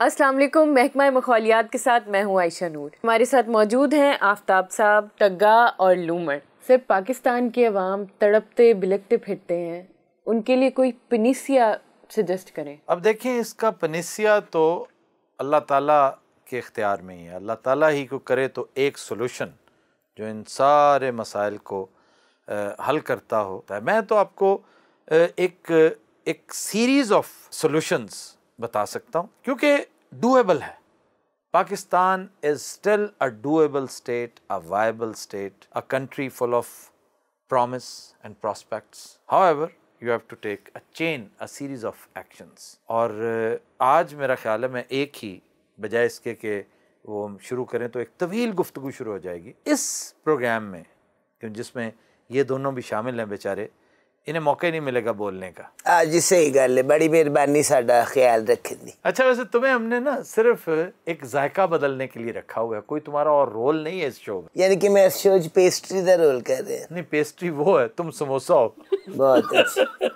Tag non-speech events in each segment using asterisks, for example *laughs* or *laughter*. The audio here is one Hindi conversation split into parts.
असलम महकमा मखौलियात के साथ मैं हूँ आयशा नूर हमारे साथ मौजूद हैं आफ्ताब साहब टग्गा और लूमर सिर्फ पाकिस्तान के अवाम तड़पते बिलकते फिरते हैं उनके लिए कोई पनीसिया सजेस्ट करें अब देखें इसका पनीसिया तो अल्लाह ताला के अख्तियार में ही है अल्लाह ताला ही को करे तो एक सोलूशन जो इन सारे मसाइल को आ, हल करता होता तो है मैं तो आपको एक एक सीरीज़ ऑफ सॉल्यूशंस बता सकता हूँ क्योंकि डूएबल है Pakistan is still a doable state a viable state a country full of and prospects however you have to take a chain a series of actions और uh, आज मेरा ख्याल है मैं एक ही बजाय इसके कि वो हम शुरू करें तो एक तवील गुफ्तु शुरू हो जाएगी इस प्रोग्राम में जिसमें ये दोनों भी शामिल हैं बेचारे इन्हें मौका ही नहीं मिलेगा बोलने का आज सही गल है बड़ी मेहरबानी साडा ख्याल रखेंगी अच्छा वैसे तुम्हें हमने ना सिर्फ एक जायका बदलने के लिए रखा हुआ है कोई तुम्हारा और रोल नहीं है इस शो में यानी कि मैं इस शो पेस्ट्री का रोल कर रहे हैं नहीं पेस्ट्री वो है तुम समोसा हो बहुत अच्छा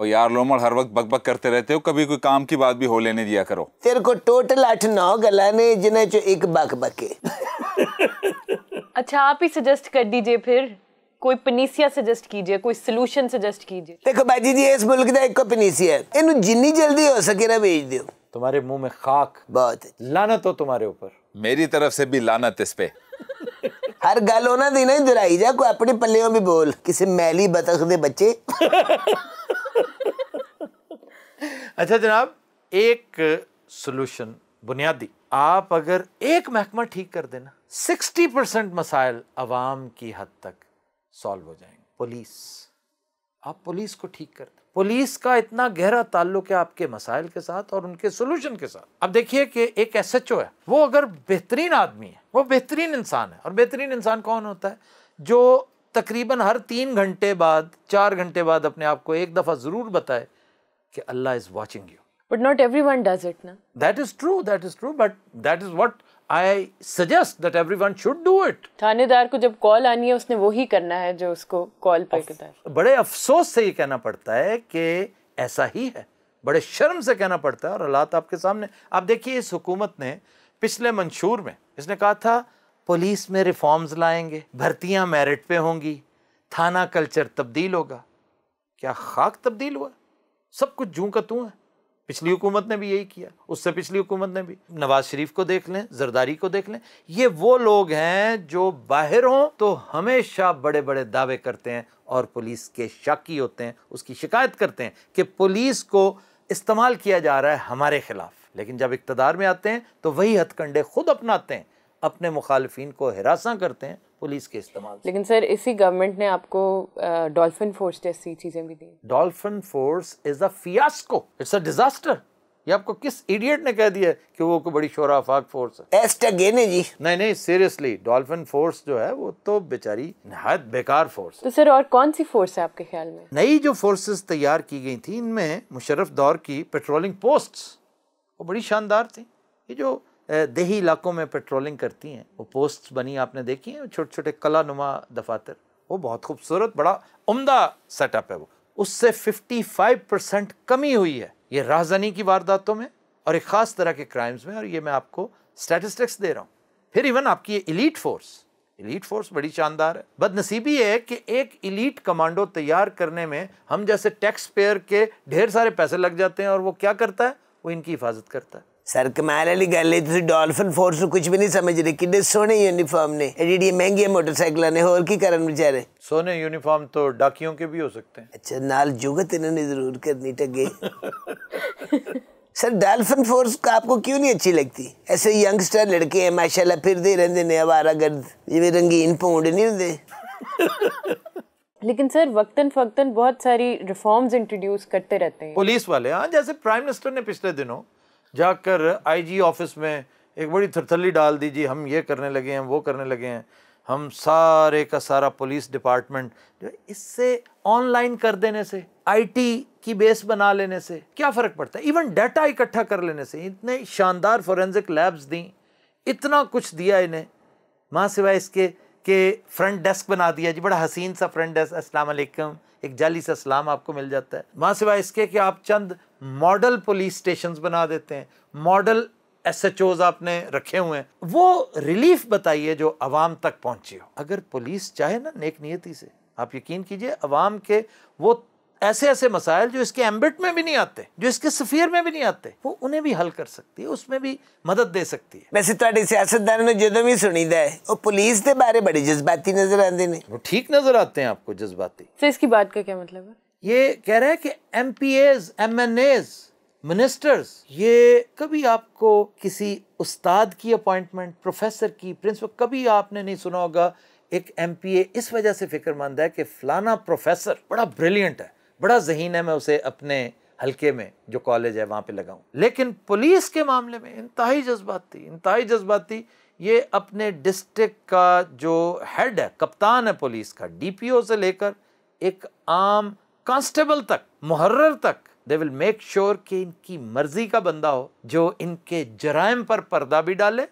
और यार लोमड़ हर वक्त बकबक करते रहते हो कभी कोई काम की बात भी हो लेने दिया करो तेरे को टोटल आठ नौ गला ने जिन्हें जो एक बकबके *laughs* अच्छा आप ही सजेस्ट कर दीजिए फिर कोई पनीसिया सजेस्ट कीजिए कोई ਸੋਲੂਸ਼ਨ सजेस्ट कीजिए देखो ਬਾਜੀ जी इस मुल्क का एक पनीसिया है इन ਜਿੰਨੀ जल्दी हो सके ना भेज दो तुम्हारे मुंह में खाक बहुत लानत हो तुम्हारे ऊपर मेरी तरफ से भी लानत इस पे हर गल होना दी नहीं दुराई जा कोई अपने पल्लियों भी बोल किसी मैली बतख दे बच्चे अच्छा जनाब एक सोल्यूशन बुनियादी आप अगर एक महकमा ठीक कर देना 60 परसेंट मसाइल अवाम की हद तक सॉल्व हो जाएंगे पुलिस आप पुलिस को ठीक कर दें पुलिस का इतना गहरा ताल्लुक है आपके मसाइल के साथ और उनके सोल्यूशन के साथ अब देखिए कि एक एस एच ओ है वो अगर बेहतरीन आदमी है वो बेहतरीन इंसान है और बेहतरीन इंसान कौन होता है जो तकरीबन हर तीन घंटे बाद चार घंटे बाद अपने आप को एक दफ़ा ज़रूर बताए कि Allah is watching you but not every one does it ना that is true that is true but that is what I suggest that everyone should do it थानेदार को जब कॉल आनी है उसने वो ही करना है जो उसको कॉल पर करता है बड़े अफसोस से ये कहना पड़ता है कि ऐसा ही है बड़े शर्म से कहना पड़ता है और हालात आपके सामने आप देखिए इस हुकूमत ने पिछले मंशूर में इसने कहा था पुलिस में रिफॉर्म्स लाएंगे भर्तियां मेरिट पे होंगी थाना कल्चर तब्दील होगा क्या खाक तब्दील हुआ सब कुछ जूं का तू है पिछली हुकूमत ने भी यही किया उससे पिछली हुकूमत ने भी नवाज शरीफ को देख लें जरदारी को देख लें ये वो लोग हैं जो बाहर हों तो हमेशा बड़े बड़े दावे करते हैं और पुलिस के शाकी होते हैं उसकी शिकायत करते हैं कि पुलिस को इस्तेमाल किया जा रहा है हमारे खिलाफ लेकिन जब इकतदार में आते हैं तो वही हथकंडे खुद अपनाते हैं अपने मुखालफन को हरासा करते हैं पुलिस के इस्तेमाल लेकिन सर इसी गवर्नमेंट ने आपको डॉल्फिन फोर्स जैसी चीज़ें भी the dolphin force is a fiasco it's a disaster ये आपको किस इडियट ने कह दिया कि वो कोई बड़ी शोरा फाक फोर्स है एस्ट एस्टागेने जी नहीं नहीं सीरियसली डॉल्फिन फोर्स जो है वो तो बेचारी नहायत बेकार फोर्स तो सर और कौन सी फोर्स है आपके ख्याल में नई जो फोर्सेस तैयार की गई थी इनमें मुशरफ दौर की पेट्रोलिंग पोस्ट्स वो बड़ी शानदार थी ये जो दही इलाकों में पेट्रोलिंग करती हैं वो पोस्ट बनी आपने देखी हैं छोटे छोटे कला नुमा दफातर वो बहुत खूबसूरत बड़ा उम्दा सेटअप है वो उससे फिफ्टी फाइव परसेंट कमी हुई है ये राहजनी की वारदातों में और एक ख़ास तरह के क्राइम्स में और ये मैं आपको स्टेटिस्टिक्स दे रहा हूँ फिर इवन आपकी ये इलीट फोर्स इलीट फोर्स बड़ी शानदार है बदनसीबी है कि एक इलीट कमांडो तैयार करने में हम जैसे टैक्स पेयर के ढेर सारे पैसे लग जाते हैं और वो क्या करता है वो इनकी हिफाजत करता है सर ਵਾਲੀ ਗੱਲ ਏ ਤੁਸੀਂ ਡਾਲਫਨ ਫੋਰਸ ਨੂੰ ਕੁਝ ਵੀ ਨਹੀਂ ਸਮਝ ਰਹੇ ਕਿੰਨੇ ਸੋਹਣੇ ਯੂਨੀਫਾਰਮ ਨੇ ਐਡੀਡੀ ਮਹਿੰਗੀਆਂ ਮੋਟਰਸਾਈਕਲਾਂ ਨੇ ਹੋਰ ਕੀ ਕਰਨ ਵਿਚਾਰੇ ਸੋਹਣੇ यूनिफॉर्म तो डाकियों के भी हो सकते हैं अच्छा नाल जुगत इन्होंने जरूर करनी टगे सर डॉल्फिन फोर्स का आपको क्यों नहीं अच्छी लगती ऐसे यंगस्टर लड़के हैं माशाल्लाह फिर दे रहे ने आवारा गर्द जिमें रंगीन पौंड नहीं होंगे लेकिन सर वक्तन फक्तन बहुत सारी रिफॉर्म्स इंट्रोड्यूस करते रहते हैं पुलिस वाले हाँ जैसे प्राइम मिनिस्टर ने पिछले दिनों जाकर आईजी ऑफिस में एक बड़ी थरथली डाल दीजिए हम ये करने लगे हैं वो करने लगे हैं हम सारे का सारा पुलिस डिपार्टमेंट जो इससे ऑनलाइन कर देने से आईटी की बेस बना लेने से क्या फ़र्क पड़ता है इवन डाटा इकट्ठा कर लेने से इतने शानदार फोरेंसिक लैब्स दी इतना कुछ दिया इन्हें माँ सिवाय इसके के फ्रंट डेस्क बना दिया जी बड़ा हसीन सा फ्रंट डेस्क असलकम एक जाली सा सलाम आपको मिल जाता है माँ सिवाय इसके कि आप चंद मॉडल पुलिस स्टेशन बना देते हैं मॉडल एस एच ओज आपने रखे हुए हैं वो रिलीफ बताइए जो आवाम तक पहुँची हो अगर पुलिस चाहे ना नेक नियति से आप यकीन कीजिए अवाम के वो ऐसे ऐसे मसाइल जो इसके एम्बिट में भी नहीं आते जो इसके सफीर में भी नहीं आते वो उन्हें भी हल कर सकती है उसमें भी मदद दे सकती है वैसे तो सियासतदान ने जो भी सुनी है वो पुलिस के बारे ਬੜੀ जज्बाती नजर आते हैं वो ठीक नजर आते हैं आपको जज्बाती फिर तो इसकी बात का क्या मतलब है ये कह रहा है कि M P as M N as ministers ये कभी आपको किसी उस्ताद की अपॉइंटमेंट प्रोफेसर की प्रिंसिपल कभी आपने नहीं सुना होगा एक एम पी ए इस वजह से फिक्रमंद है कि फलाना प्रोफेसर बड़ा ब्रिलियंट है बड़ा जहीन है मैं उसे अपने हल्के में जो कॉलेज है वहाँ पे लगाऊँ लेकिन पुलिस के मामले में इंतहाई जज्बाती इंतहाई जज्बाती ये अपने डिस्ट्रिक्ट का जो हेड है कप्तान है पुलिस का डीपीओ से लेकर एक आम कांस्टेबल तक मुहर्र तक दे विल मेक श्योर कि इनकी मर्जी का बंदा हो जो इनके जराइम पर पर्दा भी डाले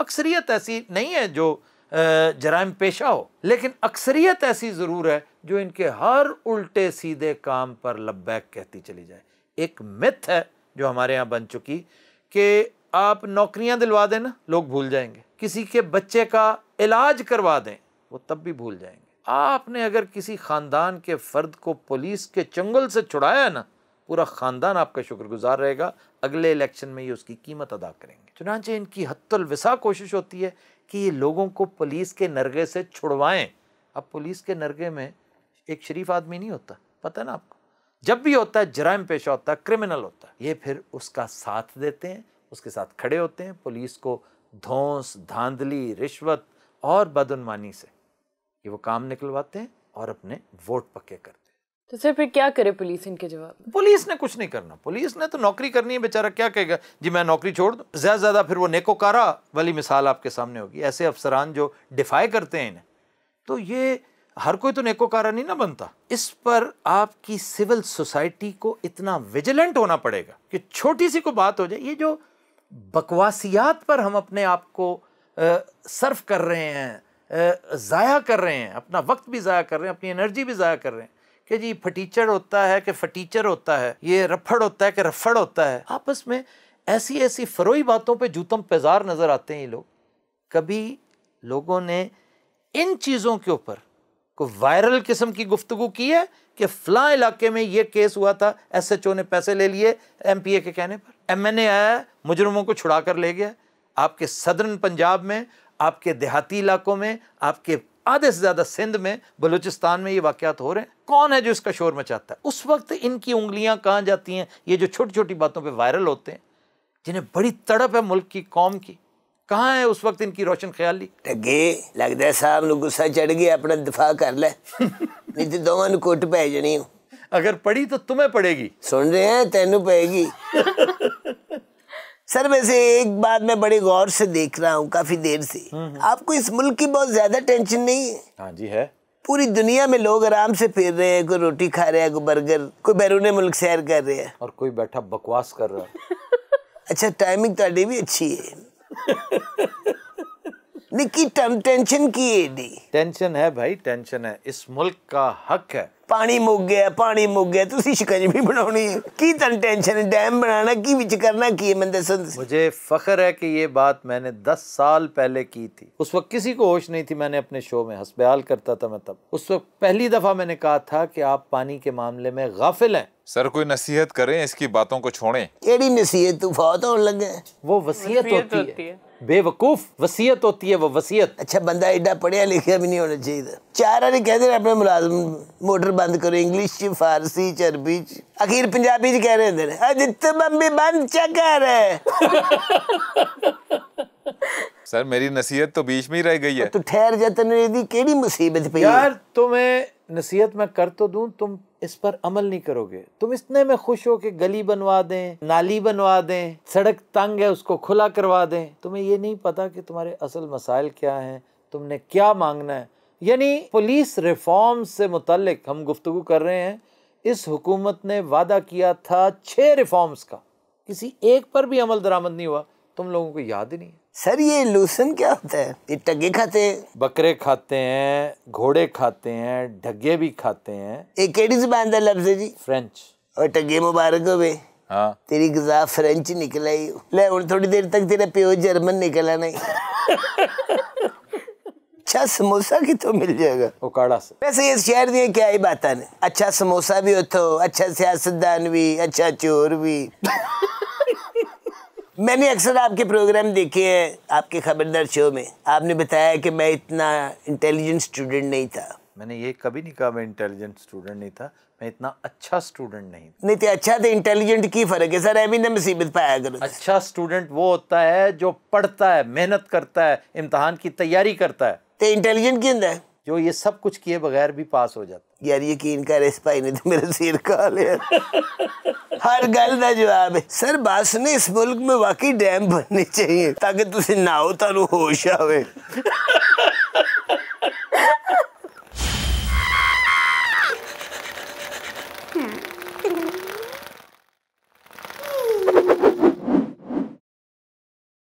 अक्सरियत ऐसी नहीं है जो जराइम पेशा हो लेकिन अक्सरियत ऐसी ज़रूर है जो इनके हर उल्टे सीधे काम पर लब्बैक कहती चली जाए एक मिथ है जो हमारे यहाँ बन चुकी कि आप नौकरियाँ दिलवा दें ना लोग भूल जाएंगे किसी के बच्चे का इलाज करवा दें वो तब भी भूल जाएंगे आपने अगर किसी ख़ानदान के फ़र्द को पुलिस के चंगल से छुड़ाया ना पूरा ख़ानदान आपका शुक्रगुजार रहेगा अगले इलेक्शन में ये उसकी कीमत अदा करेंगे चुनाचे इनकी हतलविसा कोशिश होती है कि ये लोगों को पुलिस के नरगे से छुड़वाएं अब पुलिस के नरगे में एक शरीफ आदमी नहीं होता पता है ना आपको जब भी होता है जराइम पेशा होता है क्रिमिनल होता है ये फिर उसका साथ देते हैं उसके साथ खड़े होते हैं पुलिस को धौंस धांधली रिश्वत और बदनमानी से ये वो काम निकलवाते हैं और अपने वोट पक्के करते हैं तो सर फिर क्या करे पुलिस इनके जवाब पुलिस ने कुछ नहीं करना पुलिस ने तो नौकरी करनी है बेचारा क्या कहेगा जी मैं नौकरी छोड़ दूँ ज़्यादा ज़्यादा फिर वो नेकोकारा वाली मिसाल आपके सामने होगी ऐसे अफसरान जो डिफाई करते हैं इन्हें तो ये हर कोई तो नेकोकारा नहीं ना बनता इस पर आपकी सिविल सोसाइटी को इतना विजिलेंट होना पड़ेगा कि छोटी सी को बात हो जाए ये जो बकवासियात पर हम अपने आप को सर्व कर रहे हैं ज़ाया कर रहे हैं अपना वक्त भी ज़ाया कर रहे हैं अपनी एनर्जी भी ज़ाया कर रहे हैं कि जी फटीचर होता है कि फटीचर होता है ये रफड़ होता है कि रफड़ होता है आपस में ऐसी ऐसी फरोई बातों पे जूतम पेजार नज़र आते हैं ये लोग कभी लोगों ने इन चीज़ों के ऊपर को वायरल किस्म की गुफ्तु की है कि फ़लाँ इलाके में ये केस हुआ था एस एच ओ ने पैसे ले लिए एम पी ए के कहने पर एम एन ए आया मुजरमों को छुड़ा कर ले गया आपके सदरन पंजाब में आपके देहाती इलाकों में आपके आधे से ज़्यादा सिंध में बलूचिस्तान में ये वाकत हो रहे हैं कौन है जो इसका शोर मचाता है उस वक्त इनकी उंगलियां कहाँ जाती हैं ये जो छोटी छोटी बातों पर वायरल होते हैं जिन्हें बड़ी तड़प है मुल्क की कौम की कहाँ है उस वक्त इनकी रोशन ख्याल ठगे लगता साहब ਨੂੰ चढ़ गया अपना ਆਪਣਾ कर ले ਲੈ ਨਹੀਂ ਤੇ ਦੋਵਾਂ ਨੂੰ ਕੁੱਟ ਪੈ अगर पड़ी तो तुम्हें पड़ेगी सुन रहे हैं तेनू पड़ेगी *laughs* सर वैसे एक बात मैं बड़े गौर से देख रहा हूँ काफी देर से हम्म, हम्म। आपको इस मुल्क की बहुत ज्यादा टेंशन नहीं है हाँ जी है पूरी दुनिया में लोग आराम से फिर रहे हैं कोई रोटी खा रहे हैं कोई बर्गर कोई बैरून मुल्क सैर कर रहे हैं और कोई बैठा बकवास कर रहा है *laughs* अच्छा टाइमिंग तो भी अच्छी है *laughs* निकी टेंशन की दी टेंशन है भाई टेंशन है इस मुल्क का हक है ਪਾਣੀ ਮੁੱਕ ਗਿਆ ਪਾਣੀ ਮੁੱਕ ਗਿਆ ਤੁਸੀਂ ਸ਼ਿਕੰਜਵੀ बनानी है की तन टेंशन है डैम बनाना की विच करना की है मैंने दसन मुझे फख्र है कि ये बात मैंने दस साल पहले की थी उस वक्त किसी को होश नहीं थी मैंने अपने शो में हसब्याल करता था मैं तब उस वक्त पहली दफ़ा मैंने कहा था कि आप पानी के मामले में गाफिल हैं सर कोई नसीहत करें इसकी बातों को छोड़ें केड़ी नसीहत तू फौत होने लगे वो वसीयत होती, होती है बेवकूफ वसीयत होती है वो वसीयत अच्छा बंदा एडा पढ़िया लिखा भी नहीं होना चाहिए चार आने कह दे अपने मुलाजम मोटर बंद करो इंग्लिश फारसी च अरबी च अखीर पंजाबी च कह रहे हैं अजित बम्बी बंद चकर *laughs* सर मेरी नसीहत तो बीच में ही रह गई है तू ठहर जा तेन एदी केड़ी मुसीबत पे यार तुम्हें तो नसीहत मैं कर तो दूं तुम इस पर अमल नहीं करोगे तुम इतने में खुश हो कि गली बनवा दें नाली बनवा दें सड़क तंग है उसको खुला करवा दें तुम्हें ये नहीं पता कि तुम्हारे असल मसाइल क्या हैं तुमने क्या मांगना है यानी पुलिस रिफॉर्म से मुतलक हम गुफ्तु कर रहे हैं इस हुकूमत ने वादा किया था छः रिफॉर्म्स का किसी एक पर भी अमल दरामद नहीं हुआ तुम लोगों को याद ही नहीं सर ये लूसन क्या होता है ये टगे खाते हैं बकरे खाते हैं घोड़े खाते हैं ढगे भी खाते हैं एक केड़ी जुबान का लफ्ज है जी फ्रेंच और टगे मुबारक हो बे हाँ तेरी गजा फ्रेंच निकल आई ले और थोड़ी देर तक तेरा प्यो जर्मन निकल आना ही अच्छा समोसा कितों मिल जाएगा ओकाड़ा से वैसे ये शहर दिए क्या ही बात ने अच्छा समोसा भी उतो अच्छा सियासतदान भी अच्छा चोर भी मैंने अक्सर आपके प्रोग्राम देखे हैं आपके खबरदार शो में आपने बताया कि मैं इतना इंटेलिजेंट स्टूडेंट नहीं था मैंने ये कभी नहीं कहा मैं इंटेलिजेंट स्टूडेंट नहीं था मैं इतना अच्छा स्टूडेंट नहीं नहीं तो अच्छा तो इंटेलिजेंट की फ़र्क है सर अभी ना मुसीबत पाया करो अच्छा स्टूडेंट वो होता है जो पढ़ता है मेहनत करता है इम्तहान की तैयारी करता है तो इंटेलिजेंट क्यों है जो ये सब कुछ किए बगैर भी पास हो जाता यार यकीन का रेस्पाई नहीं तो मेरे सिर का *laughs* हर गल का जवाब है सर बस ने इस मुल्क में वाकई डैम बनने चाहिए ताकि तुम नाओ तुम होश आवे